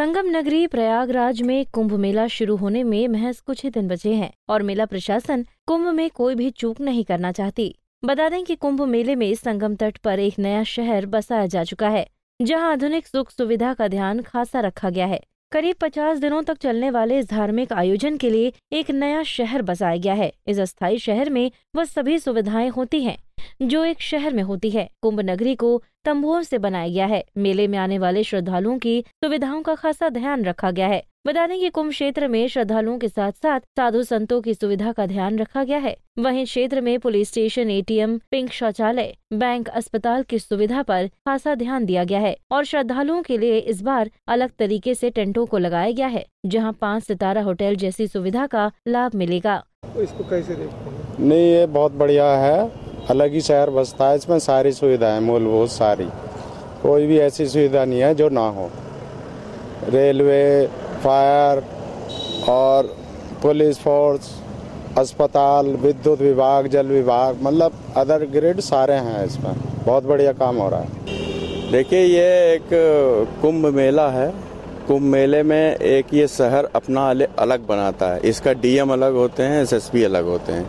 संगम नगरी प्रयागराज में कुंभ मेला शुरू होने में महज कुछ ही दिन बचे हैं और मेला प्रशासन कुंभ में कोई भी चूक नहीं करना चाहती बता दें कि कुंभ मेले में संगम तट पर एक नया शहर बसाया जा चुका है जहां आधुनिक सुख सुविधा का ध्यान खासा रखा गया है करीब पचास दिनों तक चलने वाले इस धार्मिक आयोजन के लिए एक नया शहर बसाया गया है इस अस्थायी शहर में वह सभी सुविधाएं होती हैं जो एक शहर में होती है कुंभ नगरी को तंबुओं से बनाया गया है मेले में आने वाले श्रद्धालुओं की सुविधाओं का खासा ध्यान रखा गया है बता दें कि कुंभ क्षेत्र में श्रद्धालुओं के साथ साथ साधु संतों की सुविधा का ध्यान रखा गया है वहीं क्षेत्र में पुलिस स्टेशन एटीएम पिंक शौचालय बैंक अस्पताल की सुविधा पर खासा ध्यान दिया गया है और श्रद्धालुओं के लिए इस बार अलग तरीके से टेंटों को लगाया गया है जहां पाँच सितारा होटल जैसी सुविधा का लाभ मिलेगा तो इसको कैसे देखते नहीं ये बहुत बढ़िया है अलग ही शहर बसता है इसमें सारी सुविधाएं मूलभूत सारी कोई भी ऐसी सुविधा नहीं है जो ना हो रेलवे फायर और पुलिस फोर्स अस्पताल विद्युत विभाग जल विभाग मतलब अदर ग्रेड सारे हैं इसमें बहुत बढ़िया काम हो रहा है देखिए ये एक कुंभ मेला है कुंभ मेले में एक ये शहर अपना अलग बनाता है इसका डीएम अलग होते हैं एसएसपी अलग होते हैं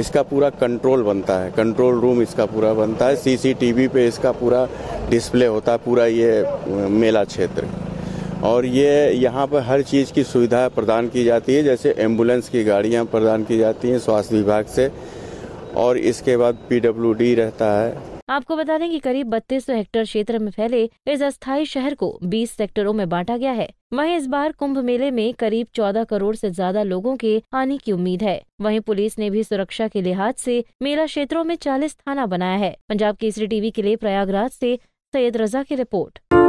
इसका पूरा कंट्रोल बनता है कंट्रोल रूम इसका पूरा बनता है सीसीटीवी पे इसका पूरा डिस्प्ले होता है पूरा ये मेला क्षेत्र और ये यहाँ पर हर चीज़ की सुविधा प्रदान की जाती है जैसे एम्बुलेंस की गाड़ियाँ प्रदान की जाती हैं स्वास्थ्य विभाग से और इसके बाद पीडब्ल्यूडी रहता है आपको बता दें कि करीब बत्तीस सौ हेक्टेयर क्षेत्र में फैले इस अस्थायी शहर को 20 सेक्टरों में बांटा गया है वहीं इस बार कुंभ मेले में करीब 14 करोड़ से ज्यादा लोगों के आने की उम्मीद है वहीं पुलिस ने भी सुरक्षा के लिहाज से मेला क्षेत्रों में 40 थाना बनाया है पंजाब केसरी टीवी के लिए प्रयागराज से सैयद रजा की रिपोर्ट